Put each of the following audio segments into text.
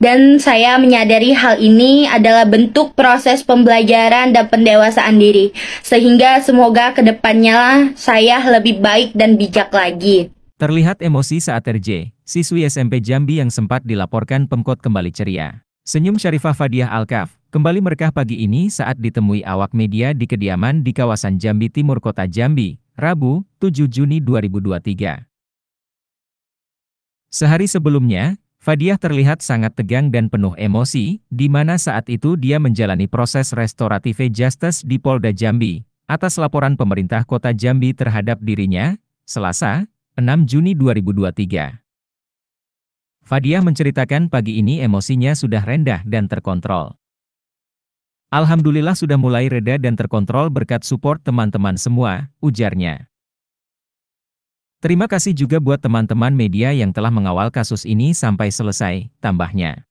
Dan saya menyadari hal ini adalah bentuk proses pembelajaran dan pendewasaan diri. Sehingga semoga kedepannya lah saya lebih baik dan bijak lagi. Terlihat emosi saat RJ, siswi SMP Jambi yang sempat dilaporkan Pemkot kembali ceria. Senyum Syarifah Fadiah Alkaf, kembali merekah pagi ini saat ditemui awak media di kediaman di kawasan Jambi Timur Kota Jambi, Rabu, 7 Juni 2023. Sehari sebelumnya, Fadiah terlihat sangat tegang dan penuh emosi, di mana saat itu dia menjalani proses restoratif justice di Polda Jambi, atas laporan pemerintah kota Jambi terhadap dirinya, Selasa, 6 Juni 2023. Fadiah menceritakan pagi ini emosinya sudah rendah dan terkontrol. Alhamdulillah sudah mulai reda dan terkontrol berkat support teman-teman semua, ujarnya. Terima kasih juga buat teman-teman media yang telah mengawal kasus ini sampai selesai, tambahnya.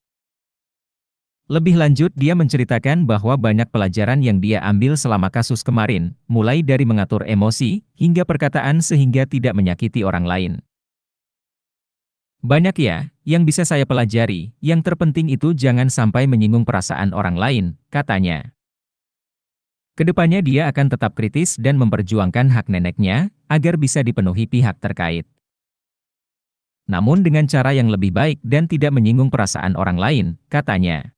Lebih lanjut, dia menceritakan bahwa banyak pelajaran yang dia ambil selama kasus kemarin, mulai dari mengatur emosi hingga perkataan sehingga tidak menyakiti orang lain. Banyak ya yang bisa saya pelajari, yang terpenting itu jangan sampai menyinggung perasaan orang lain, katanya. Kedepannya dia akan tetap kritis dan memperjuangkan hak neneknya, agar bisa dipenuhi pihak terkait. Namun dengan cara yang lebih baik dan tidak menyinggung perasaan orang lain, katanya.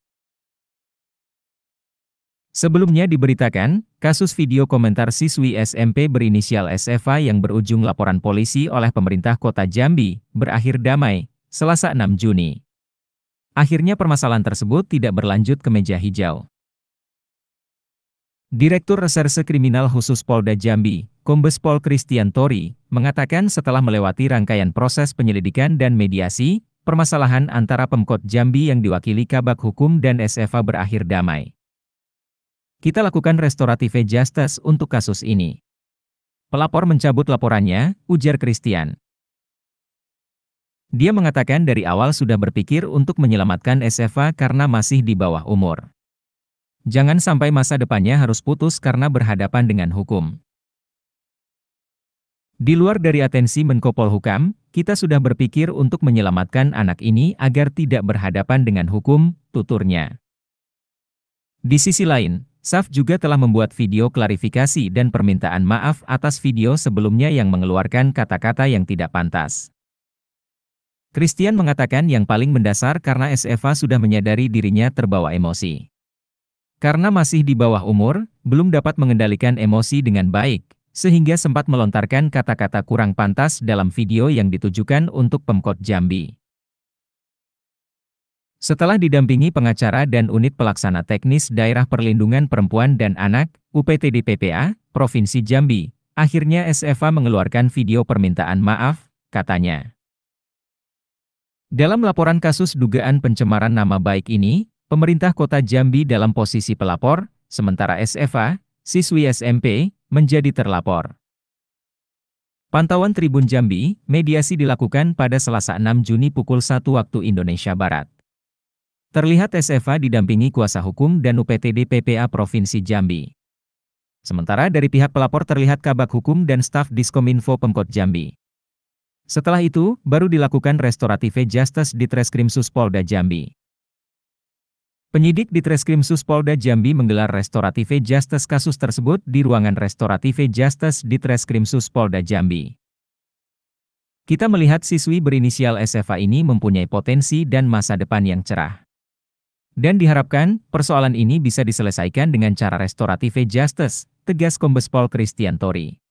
Sebelumnya diberitakan, kasus video komentar siswi SMP berinisial SFA yang berujung laporan polisi oleh pemerintah kota Jambi, berakhir damai, Selasa 6 Juni. Akhirnya permasalahan tersebut tidak berlanjut ke meja hijau. Direktur Reserse Kriminal Khusus Polda Jambi, Kombes Pol Christian Tori, mengatakan setelah melewati rangkaian proses penyelidikan dan mediasi, permasalahan antara Pemkot Jambi yang diwakili Kabak Hukum dan SFA berakhir damai. Kita lakukan restoratif justice untuk kasus ini. Pelapor mencabut laporannya, ujar Christian. Dia mengatakan dari awal sudah berpikir untuk menyelamatkan SFA karena masih di bawah umur. Jangan sampai masa depannya harus putus karena berhadapan dengan hukum. Di luar dari atensi Menko Polhukam, kita sudah berpikir untuk menyelamatkan anak ini agar tidak berhadapan dengan hukum, tuturnya. Di sisi lain, SAF juga telah membuat video klarifikasi dan permintaan maaf atas video sebelumnya yang mengeluarkan kata-kata yang tidak pantas. Christian mengatakan yang paling mendasar karena SFA sudah menyadari dirinya terbawa emosi. Karena masih di bawah umur, belum dapat mengendalikan emosi dengan baik, sehingga sempat melontarkan kata-kata kurang pantas dalam video yang ditujukan untuk Pemkot Jambi. Setelah didampingi pengacara dan unit pelaksana teknis Daerah Perlindungan Perempuan dan Anak, UPTD PPA, Provinsi Jambi, akhirnya SFA mengeluarkan video permintaan maaf, katanya. Dalam laporan kasus dugaan pencemaran nama baik ini, Pemerintah Kota Jambi dalam posisi pelapor, sementara SFA, siswi SMP, menjadi terlapor. Pantauan Tribun Jambi, mediasi dilakukan pada Selasa 6 Juni pukul 1 waktu Indonesia Barat. Terlihat SFA didampingi kuasa hukum dan UPTD PPA Provinsi Jambi. Sementara dari pihak pelapor terlihat kabak hukum dan staf Diskominfo Pemkot Jambi. Setelah itu, baru dilakukan restoratif justice di Treskrim Polda Jambi. Penyidik di Treskrim Suspolda Jambi menggelar restorative justice kasus tersebut di ruangan restorative justice di Treskrim Suspolda Jambi. Kita melihat siswi berinisial SFA ini mempunyai potensi dan masa depan yang cerah. Dan diharapkan, persoalan ini bisa diselesaikan dengan cara restoratif justice, tegas Kombespol Christian Tori.